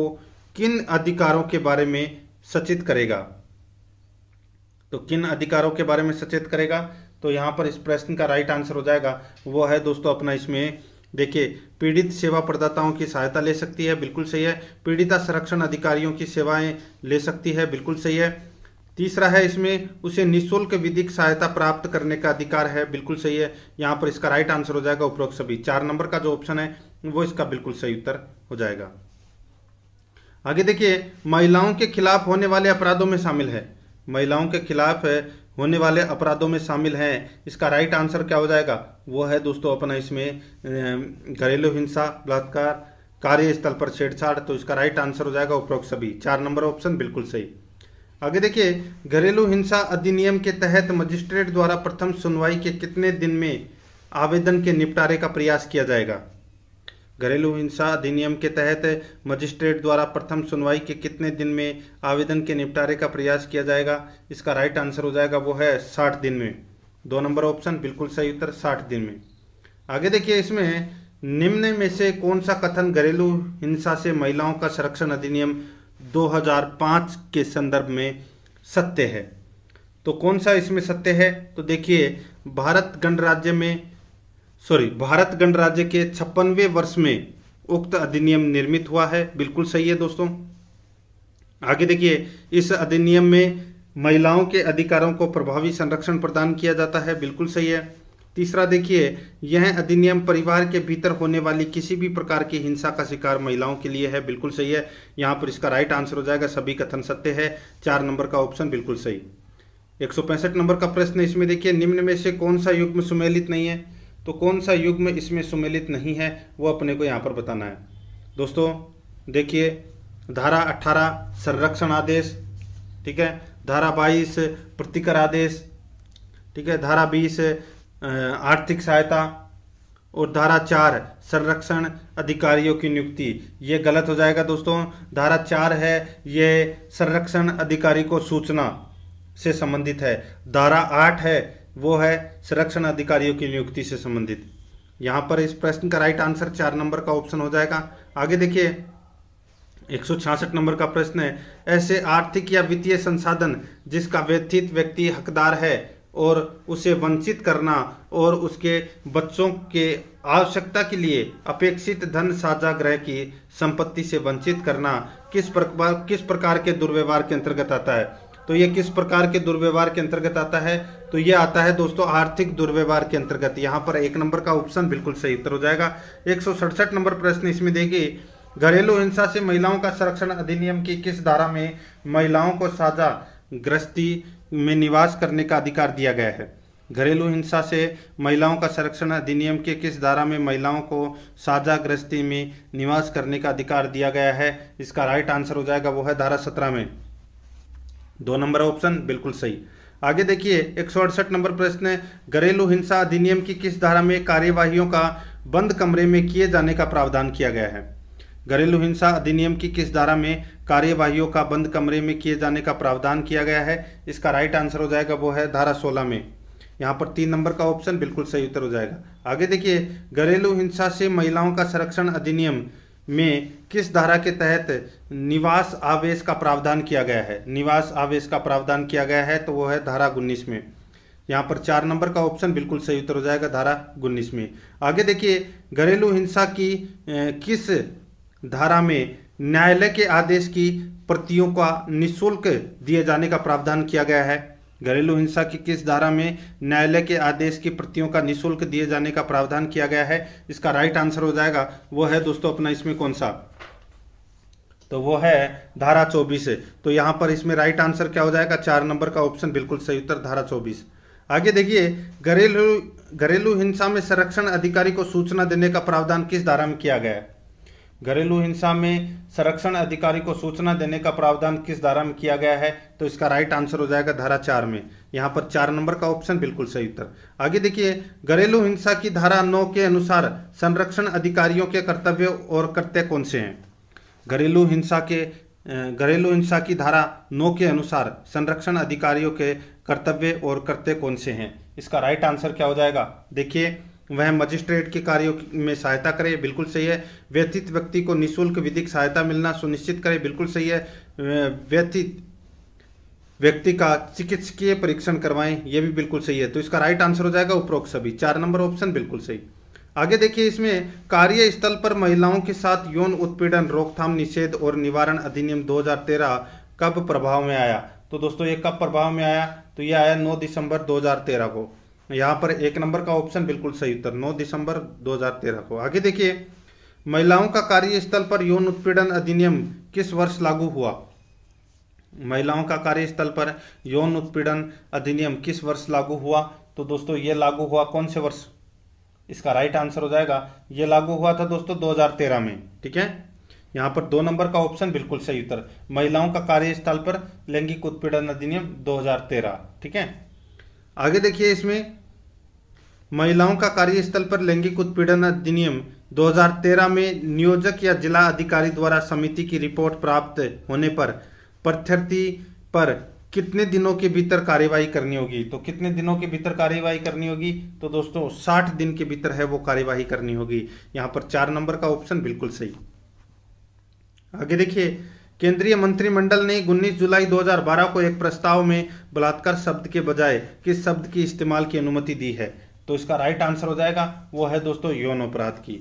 किन अधिकारों के बारे में सचेत करेगा तो किन अधिकारों के बारे में सचेत करेगा तो यहाँ पर इस प्रश्न का राइट आंसर हो जाएगा वो है दोस्तों अपना इसमें देखिए पीड़ित सेवा प्रदाताओं की सहायता ले सकती है बिल्कुल सही है पीड़िता संरक्षण अधिकारियों की सेवाएं ले सकती है बिल्कुल सही है तीसरा है इसमें उसे निशुल्क विधिक सहायता प्राप्त करने का अधिकार है बिल्कुल सही है यहाँ पर इसका राइट आंसर हो जाएगा उपरोक्त सभी चार नंबर का जो ऑप्शन है वो इसका बिल्कुल सही उत्तर हो जाएगा आगे देखिए महिलाओं के खिलाफ होने वाले अपराधों में शामिल है महिलाओं के खिलाफ होने वाले अपराधों में शामिल हैं इसका राइट आंसर क्या हो जाएगा वो है दोस्तों अपना इसमें घरेलू हिंसा बलात्कार कार्यस्थल पर छेड़छाड़ तो इसका राइट आंसर हो जाएगा उपरोक्त सभी चार नंबर ऑप्शन बिल्कुल सही आगे देखिए घरेलू हिंसा अधिनियम के तहत मजिस्ट्रेट द्वारा प्रथम सुनवाई के कितने दिन में आवेदन के निपटारे का प्रयास किया जाएगा घरेलू हिंसा अधिनियम के तहत मजिस्ट्रेट द्वारा प्रथम सुनवाई के कितने दिन में आवेदन के निपटारे का प्रयास किया जाएगा इसका राइट आंसर हो जाएगा वो है साठ दिन में दो नंबर ऑप्शन बिल्कुल सही उत्तर साठ दिन में आगे देखिए इसमें निम्न में से कौन सा कथन घरेलू हिंसा से महिलाओं का संरक्षण अधिनियम 2005 के संदर्भ में सत्य है तो कौन सा इसमें सत्य है तो देखिए भारत गणराज्य में सॉरी भारत गणराज्य के छप्पनवे वर्ष में उक्त अधिनियम निर्मित हुआ है बिल्कुल सही है दोस्तों आगे देखिए इस अधिनियम में महिलाओं के अधिकारों को प्रभावी संरक्षण प्रदान किया जाता है बिल्कुल सही है तीसरा देखिए यह अधिनियम परिवार के भीतर होने वाली किसी भी प्रकार की हिंसा का शिकार महिलाओं के लिए है बिल्कुल सही है यहाँ पर इसका राइट आंसर हो जाएगा सभी कथन सत्य है चार नंबर का ऑप्शन बिल्कुल सही एक नंबर का प्रश्न इसमें देखिए निम्न में से कौन सा युग्म सुमेलित नहीं है तो कौन सा युग्म इसमें सुमेलित नहीं है वो अपने को यहाँ पर बताना है दोस्तों देखिए धारा 18 संरक्षण आदेश ठीक है धारा 22 प्रतिकर आदेश ठीक है धारा 20 आर्थिक सहायता और धारा चार संरक्षण अधिकारियों की नियुक्ति ये गलत हो जाएगा दोस्तों धारा चार है ये संरक्षण अधिकारी को सूचना से संबंधित है धारा आठ है वो है संरक्षण अधिकारियों की नियुक्ति से संबंधित यहाँ पर इस प्रश्न का राइट आंसर चार नंबर का ऑप्शन हो जाएगा आगे देखिए एक नंबर का प्रश्न है ऐसे आर्थिक या वित्तीय संसाधन जिसका व्यथित व्यक्ति हकदार है और उसे वंचित करना और उसके बच्चों के आवश्यकता के लिए अपेक्षित धन साझा ग्रह की संपत्ति से वंचित करना किस प्रकार किस प्रकार के दुर्व्यवहार के अंतर्गत आता है तो ये किस प्रकार के दुर्व्यवहार के अंतर्गत आता है तो ये आता है दोस्तों आर्थिक दुर्व्यवहार के अंतर्गत यहाँ पर एक नंबर का ऑप्शन बिल्कुल सही उत्तर हो जाएगा एक नंबर प्रश्न इसमें देखिए घरेलू हिंसा से महिलाओं का संरक्षण अधिनियम की किस धारा में महिलाओं को साझा ग्रस्ती में निवास करने का अधिकार दिया गया है घरेलू हिंसा से महिलाओं का संरक्षण अधिनियम के किस धारा में महिलाओं को साझा ग्रस्ती में निवास करने का अधिकार दिया गया है इसका राइट आंसर हो जाएगा वो है धारा सत्रह में दो नंबर ऑप्शन बिल्कुल सही आगे देखिए एक नंबर प्रश्न घरेलू हिंसा अधिनियम की किस धारा में कार्यवाहियों का बंद कमरे में किए जाने का प्रावधान किया गया है घरेलू हिंसा अधिनियम की किस धारा में कार्यवाही का बंद कमरे में किए जाने का प्रावधान किया गया है इसका राइट आंसर हो जाएगा वो है धारा सोलह में यहाँ पर तीन नंबर का ऑप्शन बिल्कुल सही उत्तर हो जाएगा आगे देखिए घरेलू हिंसा से महिलाओं का संरक्षण अधिनियम में किस धारा के तहत निवास आवेश का प्रावधान किया गया है निवास आवेश का प्रावधान किया गया है तो वो है धारा उन्नीस में यहाँ पर चार नंबर का ऑप्शन बिल्कुल सही उत्तर हो जाएगा धारा उन्नीस में आगे देखिए घरेलू हिंसा की किस धारा में न्यायालय के आदेश की प्रतियों का निःशुल्क दिए जाने का प्रावधान किया गया है घरेलू हिंसा की किस धारा में न्यायालय के आदेश की प्रतियों का निशुल्क दिए जाने का प्रावधान किया गया है इसका राइट आंसर हो जाएगा वो है दोस्तों अपना इसमें कौन सा तो वो है धारा चौबीस तो यहां पर इसमें राइट आंसर क्या हो जाएगा चार नंबर का ऑप्शन बिल्कुल सही उत्तर धारा चौबीस आगे देखिए घरेलू घरेलू हिंसा में संरक्षण अधिकारी को सूचना देने का प्रावधान किस धारा में किया गया है घरेलू हिंसा में संरक्षण अधिकारी को सूचना देने का प्रावधान किस धारा में किया गया है तो इसका राइट आंसर हो जाएगा धारा चार में यहाँ पर चार नंबर का ऑप्शन बिल्कुल सही उत्तर आगे देखिए घरेलू हिंसा की धारा नौ के अनुसार संरक्षण अधिकारियों के कर्तव्य और कर्त्य कौन से हैं घरेलू हिंसा के घरेलू हिंसा की धारा नौ के अनुसार संरक्षण अधिकारियों के कर्तव्य और कर्त्य कौन से हैं इसका राइट आंसर क्या हो जाएगा देखिए वह मजिस्ट्रेट के कार्यों में सहायता करे बिल्कुल सही है व्यथित व्यक्ति को निःशुल्क विधिक सहायता मिलना सुनिश्चित करे बिल्कुल सही है व्यथित व्यक्ति का चिकित्सकीय परीक्षण करवाएं यह भी बिल्कुल सही है तो इसका राइट आंसर हो जाएगा उपरोक्त सभी चार नंबर ऑप्शन बिल्कुल सही आगे देखिए इसमें कार्य स्थल पर महिलाओं के साथ यौन उत्पीड़न रोकथाम निषेध और निवारण अधिनियम 2013 कब प्रभाव में आया तो दोस्तों ये कब प्रभाव में आया तो ये आया 9 दिसंबर 2013 को यहाँ पर एक नंबर का ऑप्शन बिल्कुल सही उत्तर 9 दिसंबर 2013 को आगे देखिए महिलाओं का कार्यस्थल पर यौन उत्पीड़न अधिनियम किस वर्ष लागू हुआ महिलाओं का कार्यस्थल पर यौन उत्पीड़न अधिनियम किस वर्ष लागू हुआ तो दोस्तों ये लागू हुआ कौन से वर्ष इसका राइट आंसर हो जाएगा ये लागू हुआ था दोस्तों दो में ठीक है यहाँ पर दो नंबर का ऑप्शन बिल्कुल सही उत्तर महिलाओं का कार्यस्थल पर लैंगिक उत्पीड़न अधिनियम दो ठीक है आगे देखिए इसमें महिलाओं का कार्यस्थल पर लैंगिक उत्पीड़न अधिनियम 2013 में नियोजक या जिला अधिकारी द्वारा समिति की रिपोर्ट प्राप्त होने पर प्रत्यर्थी पर कितने दिनों के भीतर कार्यवाही करनी होगी तो कितने दिनों के भीतर कार्यवाही करनी होगी तो दोस्तों 60 दिन के भीतर है वो कार्यवाही करनी होगी यहां पर चार नंबर का ऑप्शन बिल्कुल सही आगे देखिए केंद्रीय मंत्रिमंडल ने 19 जुलाई 2012 को एक प्रस्ताव में बलात्कार शब्द के बजाय किस शब्द की इस्तेमाल की अनुमति दी है तो इसका राइट आंसर हो जाएगा वो है दोस्तों यौन अपराध की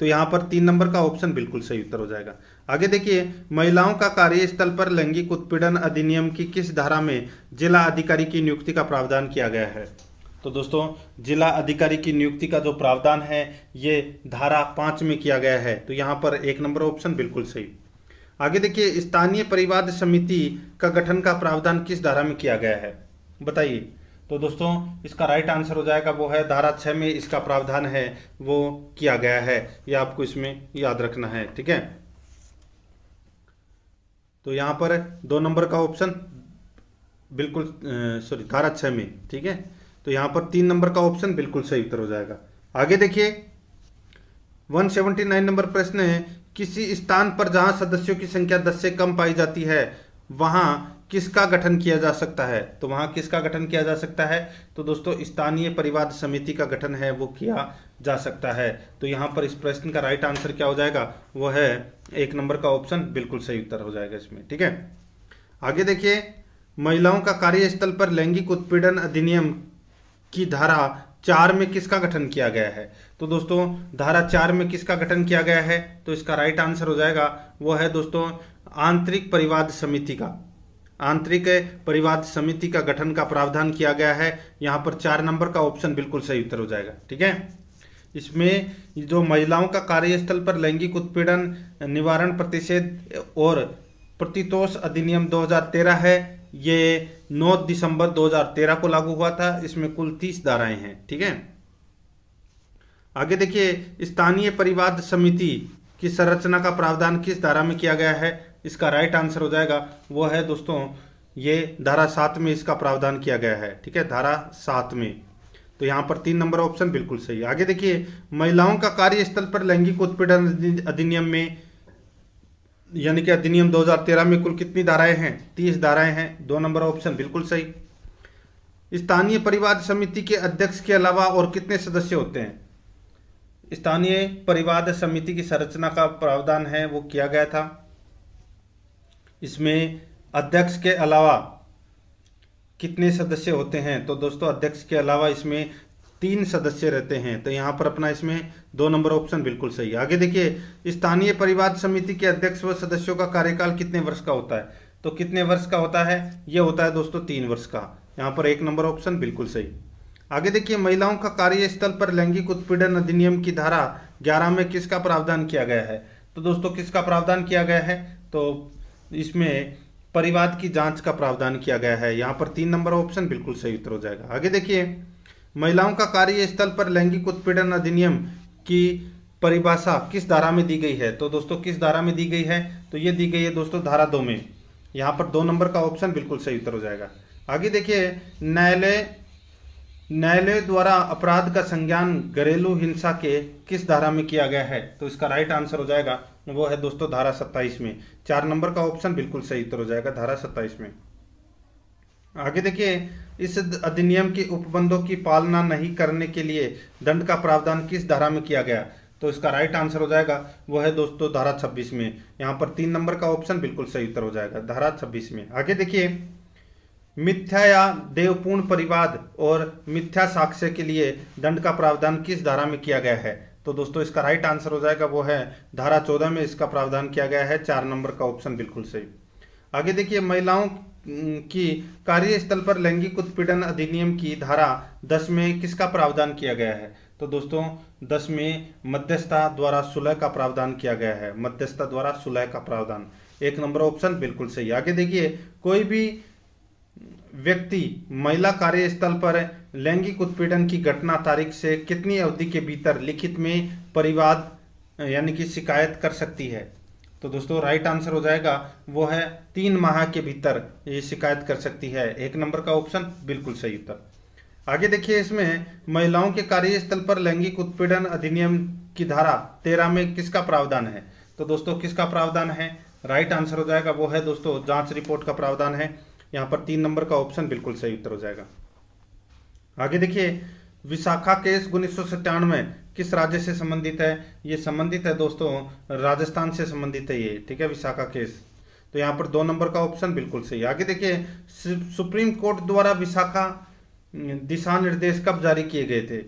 तो यहाँ पर तीन नंबर का ऑप्शन बिल्कुल सही उत्तर हो जाएगा आगे देखिए महिलाओं का कार्यस्थल पर लैंगिक उत्पीड़न अधिनियम की किस धारा में जिला अधिकारी की नियुक्ति का प्रावधान किया गया है तो दोस्तों जिला अधिकारी की नियुक्ति का जो प्रावधान है ये धारा पांच में किया गया है तो यहाँ पर एक नंबर ऑप्शन बिल्कुल सही आगे देखिए स्थानीय परिवाद समिति का गठन का प्रावधान किस धारा में किया गया है बताइए तो दोस्तों इसका राइट आंसर हो जाएगा वो है धारा छः में इसका प्रावधान है वो किया गया है ये आपको इसमें याद रखना है ठीक है तो यहां पर दो नंबर का ऑप्शन बिल्कुल सॉरी धारा छः में ठीक है तो यहां पर तीन नंबर का ऑप्शन बिल्कुल सही उत्तर हो जाएगा आगे देखिए 179 नंबर प्रश्न है किसी स्थान पर जहां सदस्यों की संख्या दस से कम पाई जाती है वहां किसका गठन किया जा सकता है तो वहां किसका गठन किया जा सकता है तो दोस्तों स्थानीय परिवाद समिति का गठन है वो किया जा सकता है तो यहां पर इस प्रश्न का राइट आंसर क्या हो जाएगा वो है एक नंबर का ऑप्शन बिल्कुल सही उत्तर हो जाएगा इसमें ठीक है आगे देखिए महिलाओं का कार्यस्थल पर लैंगिक उत्पीड़न अधिनियम की धारा चार में किसका गठन किया गया है तो दोस्तों धारा चार में किसका गठन किया गया है तो इसका राइट आंसर हो जाएगा वो है दोस्तों आंतरिक परिवाद समिति का आंतरिक परिवाद समिति का गठन का प्रावधान किया गया है यहाँ पर चार नंबर का ऑप्शन बिल्कुल सही उत्तर हो जाएगा ठीक है इसमें जो महिलाओं का कार्यस्थल पर लैंगिक उत्पीड़न निवारण प्रतिषेध और प्रतितोष अधिनियम 2013 है ये 9 दिसंबर 2013 को लागू हुआ था इसमें कुल 30 धाराएं हैं ठीक है आगे देखिए स्थानीय परिवाद समिति की संरचना का प्रावधान किस धारा में किया गया है इसका राइट आंसर हो जाएगा वो है दोस्तों ये धारा सात में इसका प्रावधान किया गया है ठीक है धारा सात में तो यहां पर तीन नंबर ऑप्शन बिल्कुल सही आगे देखिए महिलाओं का कार्यस्थल पर लैंगिक उत्पीड़न अधिनियम में यानी कि अधिनियम 2013 में कुल कितनी धाराएं हैं तीस धाराएं हैं दो नंबर ऑप्शन बिल्कुल सही स्थानीय परिवाद समिति के अध्यक्ष के अलावा और कितने सदस्य होते हैं स्थानीय परिवाद समिति की संरचना का प्रावधान है वो किया गया था इसमें अध्यक्ष के अलावा कितने सदस्य होते हैं तो दोस्तों अध्यक्ष के अलावा इसमें तीन सदस्य रहते हैं तो यहाँ पर अपना इसमें दो नंबर ऑप्शन बिल्कुल सही आगे देखिए स्थानीय परिवार समिति के अध्यक्ष व सदस्यों का कार्यकाल कितने वर्ष का होता है तो कितने वर्ष का होता है यह होता है दोस्तों तीन वर्ष का यहाँ पर एक नंबर ऑप्शन बिल्कुल सही आगे देखिए महिलाओं का कार्यस्थल पर लैंगिक उत्पीड़न अधिनियम की धारा ग्यारह में किसका प्रावधान किया गया है तो दोस्तों किसका प्रावधान किया गया है तो इसमें परिवाद की जांच का प्रावधान किया गया है यहाँ पर तीन नंबर ऑप्शन बिल्कुल सही उत्तर हो जाएगा आगे देखिए महिलाओं का कार्य स्थल पर लैंगिक उत्पीड़न अधिनियम की परिभाषा किस धारा में दी गई है तो दोस्तों किस धारा में दी गई है तो ये दी गई है दोस्तों धारा दो में यहाँ पर दो नंबर का ऑप्शन बिल्कुल सही उत्तर हो जाएगा आगे देखिए न्यायालय न्यायालय द्वारा अपराध का संज्ञान घरेलू हिंसा के किस धारा में किया गया है तो इसका राइट आंसर हो जाएगा वो है दोस्तों धारा सत्ताईस में चार नंबर का ऑप्शन बिल्कुल सही उत्तर हो जाएगा धारा सत्ताईस में आगे देखिए इस अधिनियम के उपबंधों की पालना नहीं करने के लिए दंड का प्रावधान किस धारा में किया गया तो इसका राइट आंसर हो जाएगा वो है दोस्तों धारा 26 में यहां पर तीन नंबर का ऑप्शन बिल्कुल सही उत्तर हो जाएगा धारा 26 में आगे देखिए मिथ्या या देवपूर्ण परिवाद और मिथ्या साक्ष्य के लिए दंड का प्रावधान किस धारा में किया गया है तो दोस्तों इसका राइट आंसर हो जाएगा वो है धारा चौदह में इसका प्रावधान किया गया है चार नंबर का ऑप्शन बिल्कुल सही आगे देखिए महिलाओं की कार्यस्थल पर लैंगिक उत्पीड़न अधिनियम की धारा दस में किसका प्रावधान किया गया है तो दोस्तों दस में मध्यस्थता द्वारा सुलह का प्रावधान किया गया है मध्यस्थता द्वारा सुलह का प्रावधान एक नंबर ऑप्शन बिल्कुल सही आगे देखिए कोई भी व्यक्ति महिला कार्यस्थल पर लैंगिक उत्पीड़न की घटना तारीख से कितनी अवधि के भीतर लिखित में परिवाद यानी कि शिकायत कर सकती है तो दोस्तों राइट आंसर हो जाएगा वो है तीन माह के भीतर ये शिकायत कर सकती है एक नंबर का ऑप्शन बिल्कुल सही उत्तर आगे देखिए इसमें महिलाओं के कार्यस्थल पर लैंगिक उत्पीड़न अधिनियम की धारा तेरह में किसका प्रावधान है तो दोस्तों किसका प्रावधान है राइट आंसर हो जाएगा वो है दोस्तों जांच रिपोर्ट का प्रावधान है यहाँ पर तीन नंबर का ऑप्शन बिल्कुल सही उत्तर हो जाएगा आगे देखिए विशाखा केस उन्नीस सौ किस राज्य से संबंधित है ये संबंधित है दोस्तों राजस्थान से संबंधित है ये ठीक है विशाखा केस तो यहाँ पर दो नंबर का ऑप्शन बिल्कुल सही आगे देखिए सुप्रीम कोर्ट द्वारा विशाखा दिशा निर्देश कब जारी किए गए थे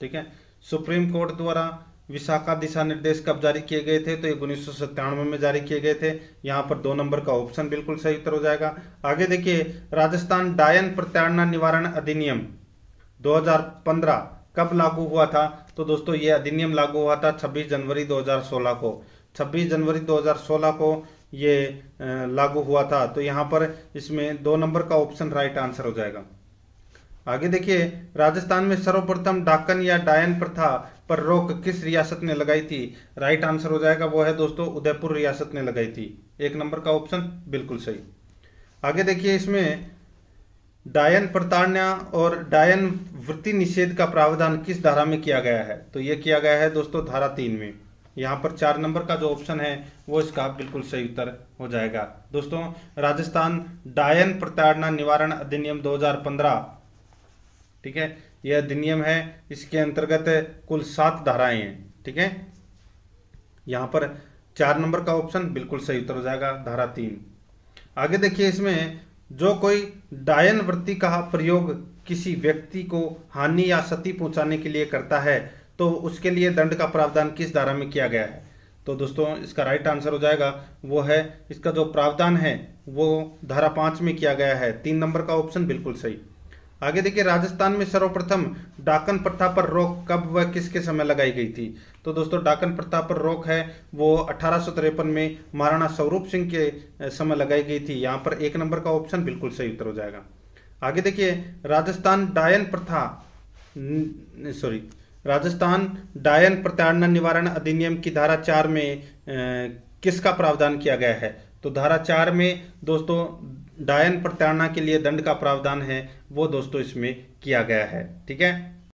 ठीक है सुप्रीम कोर्ट द्वारा विशाखा दिशा निर्देश कब जारी किए गए थे तो ये उन्नीस में जारी किए गए थे यहाँ पर दो नंबर का ऑप्शन बिल्कुल सही उत्तर हो जाएगा आगे देखिए राजस्थान डायन प्रताड़ना निवारण अधिनियम 2015 कब लागू हुआ था तो दोस्तों ये अधिनियम लागू हुआ था 26 जनवरी 2016 को 26 जनवरी 2016 को ये लागू हुआ था तो यहाँ पर इसमें दो नंबर का ऑप्शन राइट आंसर हो जाएगा आगे देखिए राजस्थान में सर्वप्रथम डाकन या डायन प्रथा पर रोक किस रियासत ने लगाई थी राइट आंसर हो जाएगा वो है दोस्तों उदयपुर रियासत ने लगाई थी एक नंबर का ऑप्शन बिल्कुल सही आगे देखिए इसमें डायन प्रताड़ना और डायन वृत्ति निषेध का प्रावधान किस धारा में किया गया है तो यह किया गया है दोस्तों धारा तीन में यहाँ पर चार नंबर का जो ऑप्शन है वो इसका बिल्कुल सही उत्तर हो जाएगा दोस्तों राजस्थान डायन प्रताड़ना निवारण अधिनियम 2015 ठीक है यह अधिनियम है इसके अंतर्गत कुल सात धाराएं हैं ठीक है यहां पर चार नंबर का ऑप्शन बिल्कुल सही उत्तर हो जाएगा धारा तीन आगे देखिए इसमें जो कोई डायन वृत्ति का प्रयोग किसी व्यक्ति को हानि या क्षति पहुंचाने के लिए करता है तो उसके लिए दंड का प्रावधान किस धारा में किया गया है तो दोस्तों इसका राइट आंसर हो जाएगा वो है इसका जो प्रावधान है वो धारा पांच में किया गया है तीन नंबर का ऑप्शन बिल्कुल सही आगे देखिए राजस्थान में सर्वप्रथम डाकन प्रथा पर रोक कब व किसके समय लगाई गई थी तो दोस्तों डाकन प्रथा पर रोक है वो अठारह में महाराणा स्वरूप सिंह के समय लगाई गई थी यहाँ पर एक नंबर का ऑप्शन बिल्कुल सही उत्तर हो जाएगा आगे देखिए राजस्थान डायन प्रथा सॉरी राजस्थान डायन प्रताड़ना निवारण अधिनियम की धारा चार में आ, किसका प्रावधान किया गया है तो धारा चार में दोस्तों डायन प्रताड़ना के लिए दंड का प्रावधान है वो दोस्तों इसमें किया गया है ठीक है